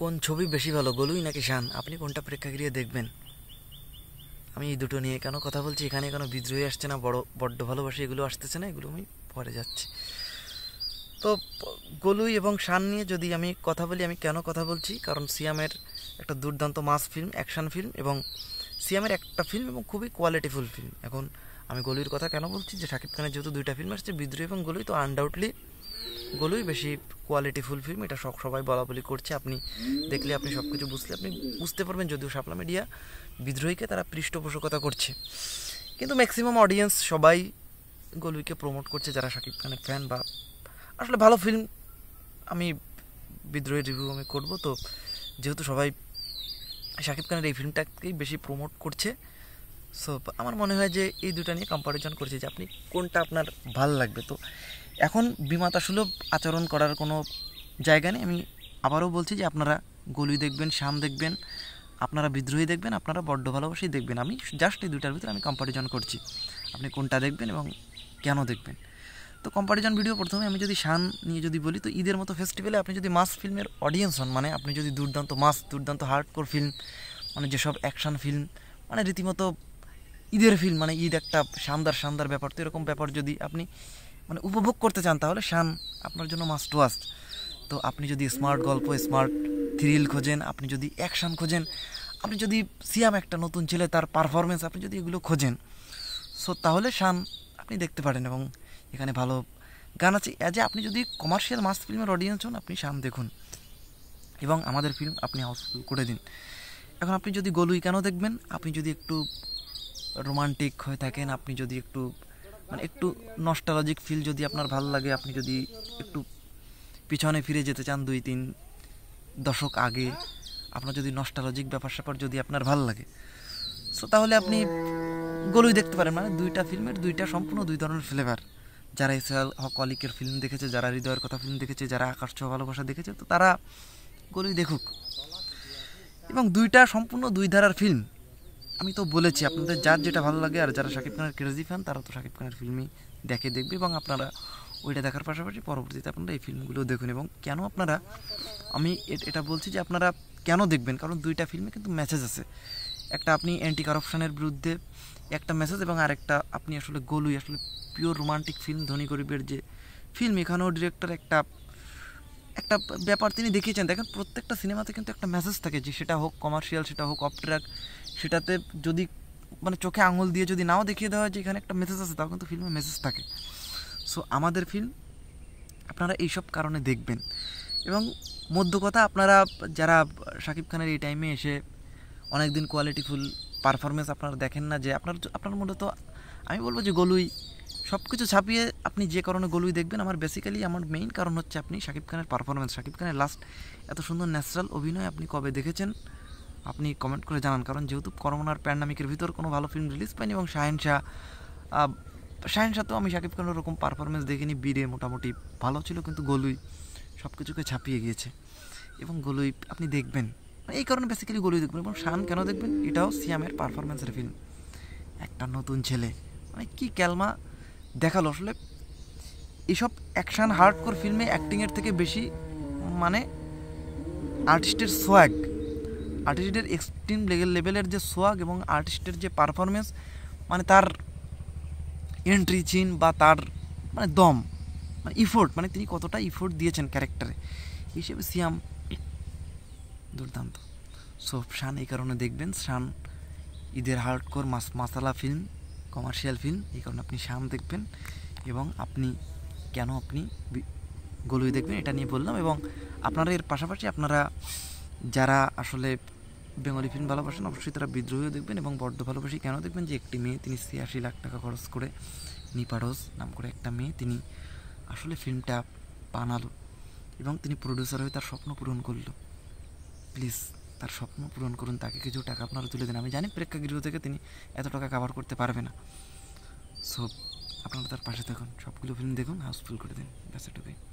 কোন ছবি বেশি ভালো গোলুই নাকি শান আপনি কোনটা প্রেক্ষাগৃহে দেখবেন আমি এই দুটো নিয়ে কেন কথা বলছি এখানে কেন বিদ্রোহী আসছে না বড় বড্ড ভালোবাসি এগুলো আসতেছে না এগুলো আমি পরে যাচ্ছি তো গোলুই এবং শান নিয়ে যদি আমি কথা বলি আমি কেন কথা বলছি কারণ সিয়ামের একটা দুর্দান্ত মাস ফিল্ম অ্যাকশান ফিল্ম এবং সিয়ামের একটা ফিল্ম এবং খুবই কোয়ালিটিফুল ফিল্ম এখন আমি গলুইয়ের কথা কেন বলছি যে শাকিব খানের যেহেতু দুইটা ফিল্ম আসছে বিদ্রোহী এবং গলুই তো আনডাউটলি গলুই বেশি কোয়ালিটি ফিল্ম এটা সব সবাই বলা বলি করছে আপনি দেখলে আপনি সব কিছু বুঝলে আপনি বুঝতে পারবেন যদিও সাপলা মিডিয়া বিদ্রোহীকে তারা পৃষ্ঠপোষকতা করছে কিন্তু ম্যাক্সিমাম অডিয়েন্স সবাই গলুইকে প্রমোট করছে যারা শাকিব খানের ফ্যান বা আসলে ভালো ফিল্ম আমি বিদ্রোহী রিভিউ আমি করবো তো যেহেতু সবাই শাকিব খানের এই ফিল্মটাকেই বেশি প্রমোট করছে সো আমার মনে হয় যে এই দুটা নিয়ে কম্পারিজন করছে যে আপনি কোনটা আপনার ভাল লাগবে তো এখন বিমাতাসুলভ আচরণ করার কোনো জায়গা নেই আমি আবারও বলছি যে আপনারা গলি দেখবেন শ্যাম দেখবেন আপনারা বিদ্রোহী দেখবেন আপনারা বড্ড ভালোবাসেই দেখবেন আমি জাস্ট এই দুটার ভিতরে আমি কম্পারিজন করছি আপনি কোনটা দেখবেন এবং কেন দেখবেন তো কম্পারিজন ভিডিও প্রথমে আমি যদি শান নিয়ে যদি বলি তো ঈদের মতো ফেস্টিভ্যালে আপনি যদি মাস ফিল্মের অডিয়েন্স হন মানে আপনি যদি দুর্দান্ত মাস দুর্দান্ত হার্ডকোর ফিল্ম মানে যেসব অ্যাকশান ফিল্ম মানে রীতিমতো ঈদের ফিল্ম মানে ঈদ একটা শানদার শানদার ব্যাপার তো এরকম ব্যাপার যদি আপনি মানে উপভোগ করতে চান তাহলে শান আপনার জন্য মাস্ট ওয়াস্ট তো আপনি যদি স্মার্ট গল্প স্মার্ট থ্রিল খোঁজেন আপনি যদি অ্যাকশান খোঁজেন আপনি যদি সিয়াম একটা নতুন ছেলে তার পারফরমেন্স আপনি যদি এগুলো খোঁজেন সো তাহলে শান আপনি দেখতে পারেন এবং এখানে ভালো গান আছে অ্যাজ এ আপনি যদি কমার্শিয়াল মাস ফিল্মের অডিয়েন্স হন আপনি শান দেখুন এবং আমাদের ফিল্ম আপনি হাউসফুল করে দিন এখন আপনি যদি গলুই কেন দেখবেন আপনি যদি একটু রোমান্টিক হয়ে থাকেন আপনি যদি একটু মানে একটু নস্টালজিক ফিল যদি আপনার ভালো লাগে আপনি যদি একটু পিছনে ফিরে যেতে চান দুই তিন দশক আগে আপনার যদি নস্টালজিক ব্যাপার স্যাপার যদি আপনার ভাল লাগে সো তাহলে আপনি গলুই দেখতে পারেন মানে দুইটা ফিল্মের দুইটা সম্পূর্ণ দুই ধরনের ফ্লেভার যারা এসএল হক অলিকের ফিল্ম দেখেছে যারা হৃদয়ের কথা ফিল্ম দেখেছে যারা আকাশ ছ ভালোবাসা দেখেছে তো তারা গলুই দেখুক এবং দুইটা সম্পূর্ণ দুই ধারার ফিল্ম আমি তো বলেছি আপনাদের যার যেটা ভালো লাগে আর যারা শাকিব খানের ক্রেজি ফ্যান তারা তো শাকিব খানের ফিল্মই দেখে দেখবে এবং আপনারা ওইটা দেখার পাশাপাশি পরবর্তীতে আপনারা এই ফিল্মগুলো দেখুন এবং কেন আপনারা আমি এটা বলছি যে আপনারা কেন দেখবেন কারণ দুইটা ফিল্মে কিন্তু মেসেজ আছে একটা আপনি অ্যান্টি কারাপশনের বিরুদ্ধে একটা মেসেজ এবং আরেকটা আপনি আসলে গলুই আসলে পিওর রোমান্টিক ফিল্ম ধনী গরিবের যে ফিল্ম এখানেও ডিরেক্টর একটা একটা ব্যাপার তিনি দেখিয়েছেন দেখেন প্রত্যেকটা সিনেমাতে কিন্তু একটা মেসেজ থাকে যে সেটা হোক কমার্শিয়াল সেটা হোক অফ ট্র্যাক সেটাতে যদি মানে চোখে আঙুল দিয়ে যদি নাও দেখিয়ে দেওয়া হয় যে এখানে একটা মেসেজ আছে তাও কিন্তু ফিল্মে মেসেজ থাকে সো আমাদের ফিল্ম আপনারা এইসব কারণে দেখবেন এবং মধ্য কথা আপনারা যারা শাকিব খানের এই টাইমে এসে অনেক দিন কোয়ালিটিফুল পারফরমেন্স আপনারা দেখেন না যে আপনার আপনার মূলত আমি বলবো যে গলুই সব কিছু ছাপিয়ে আপনি যে কারণে গলুই দেখবেন আমার বেসিক্যালি আমার মেইন কারণ হচ্ছে আপনি শাকিব খানের পারফরমেন্স শাকিব খানের লাস্ট এত সুন্দর ন্যাচারাল অভিনয় আপনি কবে দেখেছেন আপনি কমেন্ট করে জানান কারণ যেহেতু করোনার প্যান্ডামিকের ভিতর কোনো ভালো ফিল্ম রিলিজ পায়নি এবং শাহেনশাহ শাহেনশাহ তো আমি শাকিব খানের ওরকম পারফরমেন্স দেখিনি বীরে মোটামুটি ভালো ছিল কিন্তু গলুই সব কিছুকে ছাপিয়ে গিয়েছে এবং গলুই আপনি দেখবেন মানে এই কারণে বেসিক্যালি গলুই দেখবেন এবং শান কেন দেখবেন এটাও সিয়ামের পারফরমেন্সের ফিল্ম একটা নতুন ছেলে মানে কী ক্যালমা দেখালো আসলে এইসব অ্যাকশান হার্ডকোর ফিল্মে অ্যাক্টিংয়ের থেকে বেশি মানে আর্টিস্টের সোয়াগ আর্টিস্টের এক্সট্রিম লেভেলের যে সোয়াগ এবং আর্টিস্টের যে পারফরমেন্স মানে তার এন্ট্রি চিন বা তার মানে দম মানে ইফোর্ট মানে তিনি কতটা ইফোর্ট দিয়েছেন ক্যারেক্টারে হিসেবে সিয়াম দুর্দান্ত সো শান এই কারণে দেখবেন শান ঈদের হার্ডকোর মাস মাসালা ফিল্ম কমার্শিয়াল ফিল্ম এই কারণে আপনি শান দেখবেন এবং আপনি কেন আপনি গলুই দেখবেন এটা নিয়ে বললাম এবং আপনারা এর পাশাপাশি আপনারা যারা আসলে বেঙ্গলি ফিল্ম ভালোবাসেন অবশ্যই তারা বিদ্রোহীও দেখবেন এবং বড্ড ভালোবাসি কেন দেখবেন যে একটি মেয়ে তিনি ছিয়াশি লাখ টাকা খরচ করে নিপারস নাম করে একটা মেয়ে তিনি আসলে ফিল্মটা বানালো এবং তিনি প্রডিউসার হয়ে তার স্বপ্ন পূরণ করলো প্লিজ তার স্বপ্ন পূরণ করুন তাকে কিছু টাকা আপনারা তুলে দিন আমি জানি প্রেক্ষাগৃহ থেকে তিনি এত টাকা কাভার করতে পারবে না সো আপনারা তার পাশে থাকুন সবগুলো ফিল্ম দেখুন হাউসফুল করে দিন ব্যাস এটুকুই